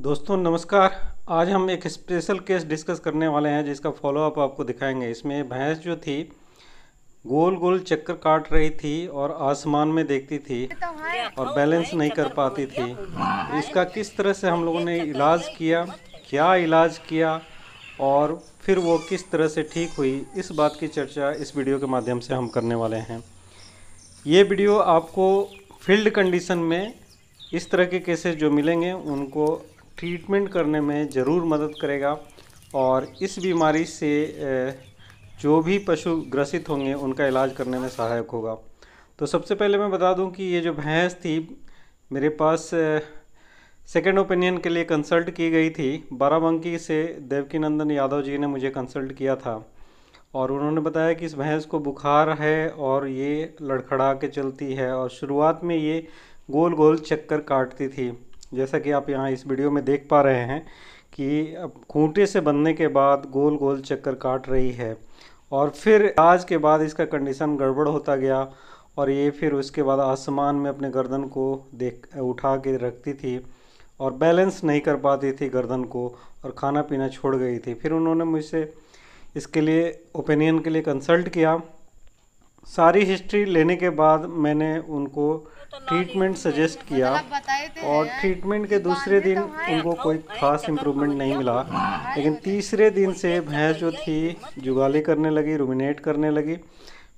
दोस्तों नमस्कार आज हम एक स्पेशल केस डिस्कस करने वाले हैं जिसका फॉलोअप आपको दिखाएंगे इसमें भैंस जो थी गोल गोल चक्कर काट रही थी और आसमान में देखती थी और बैलेंस नहीं कर पाती थी इसका किस तरह से हम लोगों ने इलाज किया क्या इलाज किया और फिर वो किस तरह से ठीक हुई इस बात की चर्चा इस वीडियो के माध्यम से हम करने वाले हैं ये वीडियो आपको फील्ड कंडीशन में इस तरह के केसेस जो मिलेंगे उनको ट्रीटमेंट करने में ज़रूर मदद करेगा और इस बीमारी से जो भी पशु ग्रसित होंगे उनका इलाज करने में सहायक होगा तो सबसे पहले मैं बता दूं कि ये जो भैंस थी मेरे पास सेकेंड ओपिनियन के लिए कंसल्ट की गई थी बाराबंकी से देवकीनंदन यादव जी ने मुझे कंसल्ट किया था और उन्होंने बताया कि इस भैंस को बुखार है और ये लड़खड़ा के चलती है और शुरुआत में ये गोल गोल चक्कर काटती थी जैसा कि आप यहाँ इस वीडियो में देख पा रहे हैं कि अब खूंटे से बनने के बाद गोल गोल चक्कर काट रही है और फिर आज के बाद इसका कंडीशन गड़बड़ होता गया और ये फिर उसके बाद आसमान में अपने गर्दन को देख उठा के रखती थी और बैलेंस नहीं कर पाती थी गर्दन को और खाना पीना छोड़ गई थी फिर उन्होंने मुझसे इसके लिए ओपिनियन के लिए कंसल्ट किया सारी हिस्ट्री लेने के बाद मैंने उनको ट्रीटमेंट सजेस्ट किया और ट्रीटमेंट के दूसरे दिन तो उनको कोई हाँ, खास इम्प्रूवमेंट नहीं मिला हाँ, हाँ, लेकिन तीसरे दिन से भैंस जो थी जुगाली करने लगी रूमिनेट करने लगी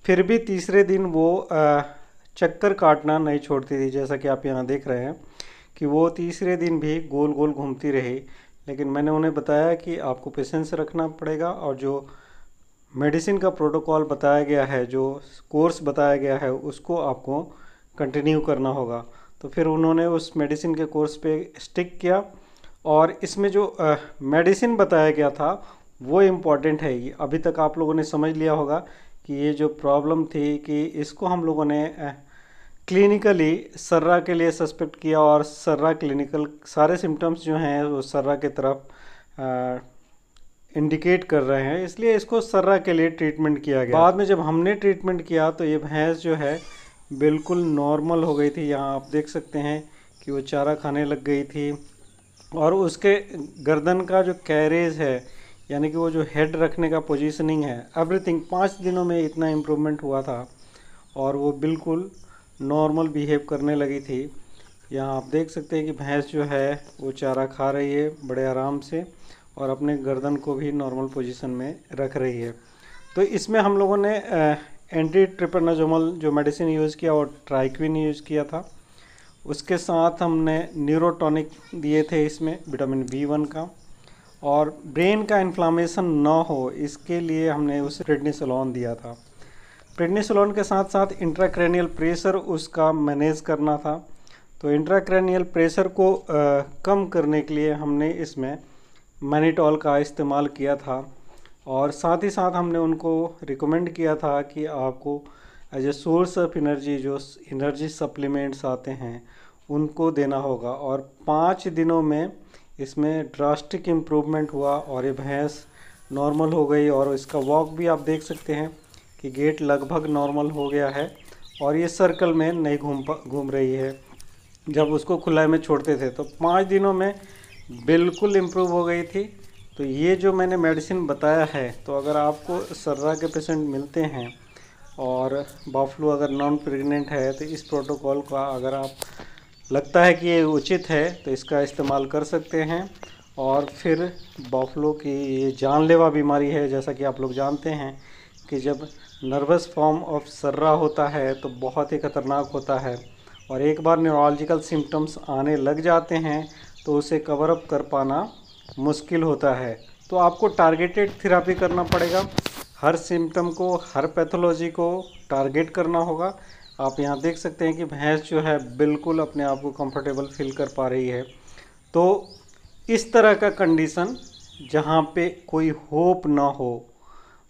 फिर भी तीसरे दिन वो चक्कर काटना नहीं छोड़ती थी जैसा कि आप यहाँ देख रहे हैं कि वो तीसरे दिन भी गोल गोल घूमती रही लेकिन मैंने उन्हें बताया कि आपको पेशेंस रखना पड़ेगा और जो मेडिसिन का प्रोटोकॉल बताया गया है जो कोर्स बताया गया है उसको आपको कंटिन्यू करना होगा तो फिर उन्होंने उस मेडिसिन के कोर्स पे स्टिक किया और इसमें जो मेडिसिन बताया गया था वो इम्पॉर्टेंट है ये अभी तक आप लोगों ने समझ लिया होगा कि ये जो प्रॉब्लम थी कि इसको हम लोगों ने क्लिनिकली सर्रा के लिए सस्पेक्ट किया और सर्रा क्लिनिकल सारे सिम्टम्स जो हैं वो सर्रा की तरफ इंडिकेट कर रहे हैं इसलिए इसको सर्रा के लिए ट्रीटमेंट किया गया बाद में जब हमने ट्रीटमेंट किया तो ये भैंस जो है बिल्कुल नॉर्मल हो गई थी यहाँ आप देख सकते हैं कि वो चारा खाने लग गई थी और उसके गर्दन का जो कैरेज है यानी कि वो जो हेड रखने का पोजीशनिंग है एवरीथिंग पाँच दिनों में इतना इम्प्रूवमेंट हुआ था और वो बिल्कुल नॉर्मल बिहेव करने लगी थी यहाँ आप देख सकते हैं कि भैंस जो है वो चारा खा रही है बड़े आराम से और अपने गर्दन को भी नॉर्मल पोजीशन में रख रही है तो इसमें हम लोगों ने एंटी ट्रिपनाजोमल जो मेडिसिन यूज़ किया और ट्राइक्विन यूज़ किया था उसके साथ हमने न्यूरोटॉनिक दिए थे इसमें विटामिन बी वन का और ब्रेन का इन्फ्लामेशन ना हो इसके लिए हमने उसे सलोन दिया था प्रेडनिसोलॉन के साथ साथ इंट्राक्रेनियल प्रेशर उसका मैनेज करना था तो इंट्राक्रेनियल प्रेशर को आ, कम करने के लिए हमने इसमें मैनीटॉल का इस्तेमाल किया था और साथ ही साथ हमने उनको रिकमेंड किया था कि आपको as a source of energy जो एनर्जी सप्लीमेंट्स आते हैं उनको देना होगा और पाँच दिनों में इसमें ड्रास्टिक इम्प्रूवमेंट हुआ और ये भैंस नॉर्मल हो गई और इसका वॉक भी आप देख सकते हैं कि गेट लगभग नॉर्मल हो गया है और ये सर्कल में नहीं घूम घूम रही है जब उसको खुलाए में छोड़ते थे तो पाँच दिनों में बिल्कुल इम्प्रूव हो गई थी तो ये जो मैंने मेडिसिन बताया है तो अगर आपको सर्रा के पेशेंट मिलते हैं और बाफ्लू अगर नॉन प्रेग्नेंट है तो इस प्रोटोकॉल का अगर आप लगता है कि ये उचित है तो इसका इस्तेमाल कर सकते हैं और फिर बाफ्लू की ये जानलेवा बीमारी है जैसा कि आप लोग जानते हैं कि जब नर्वस फॉर्म ऑफ सर्रा होता है तो बहुत ही ख़तरनाक होता है और एक बार न्यूरोलॉजिकल सिम्टम्स आने लग जाते हैं तो उसे कवर अप कर पाना मुश्किल होता है तो आपको टारगेटेड थेरापी करना पड़ेगा हर सिम्टम को हर पैथोलॉजी को टारगेट करना होगा आप यहाँ देख सकते हैं कि भैंस जो है बिल्कुल अपने आप को कंफर्टेबल फील कर पा रही है तो इस तरह का कंडीशन जहाँ पे कोई होप ना हो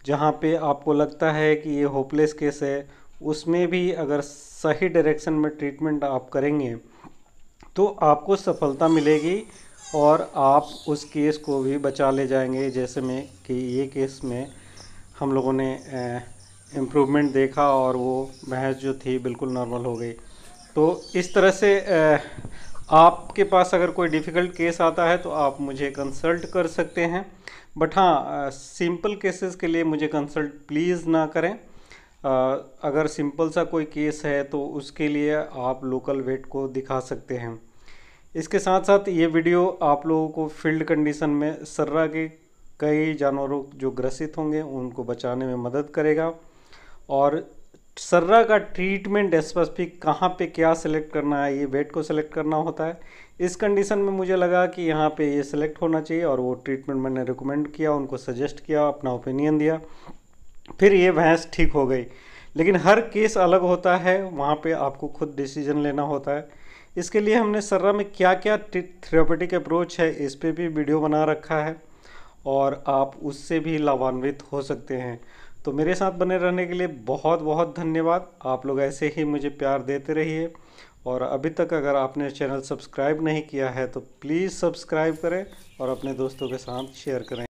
जहाँ पे आपको लगता है कि ये होपलेस केस है उसमें भी अगर सही डायरेक्शन में ट्रीटमेंट आप करेंगे तो आपको सफलता मिलेगी और आप उस केस को भी बचा ले जाएंगे जैसे में कि ये केस में हम लोगों ने इम्प्रूवमेंट देखा और वो बहस जो थी बिल्कुल नॉर्मल हो गई तो इस तरह से आपके पास अगर कोई डिफ़िकल्ट केस आता है तो आप मुझे कंसल्ट कर सकते हैं बट हाँ सिंपल केसेस के लिए मुझे कंसल्ट प्लीज़ ना करें अगर सिंपल सा कोई केस है तो उसके लिए आप लोकल वेट को दिखा सकते हैं इसके साथ साथ ये वीडियो आप लोगों को फील्ड कंडीशन में सर्रा के कई जानवरों जो ग्रसित होंगे उनको बचाने में मदद करेगा और सर्रा का ट्रीटमेंट स्पेसिफिक कहाँ पे क्या सिलेक्ट करना है ये वेट को सिलेक्ट करना होता है इस कंडीशन में मुझे लगा कि यहाँ पे ये सिलेक्ट होना चाहिए और वो ट्रीटमेंट मैंने रिकमेंड किया उनको सजेस्ट किया अपना ओपिनियन दिया फिर ये भैंस ठीक हो गई लेकिन हर केस अलग होता है वहाँ पे आपको खुद डिसीजन लेना होता है इसके लिए हमने सर्रा में क्या क्या थेरेपेटिक अप्रोच है इस पर भी वीडियो बना रखा है और आप उससे भी लाभान्वित हो सकते हैं तो मेरे साथ बने रहने के लिए बहुत बहुत धन्यवाद आप लोग ऐसे ही मुझे प्यार देते रहिए और अभी तक अगर आपने चैनल सब्सक्राइब नहीं किया है तो प्लीज़ सब्सक्राइब करें और अपने दोस्तों के साथ शेयर करें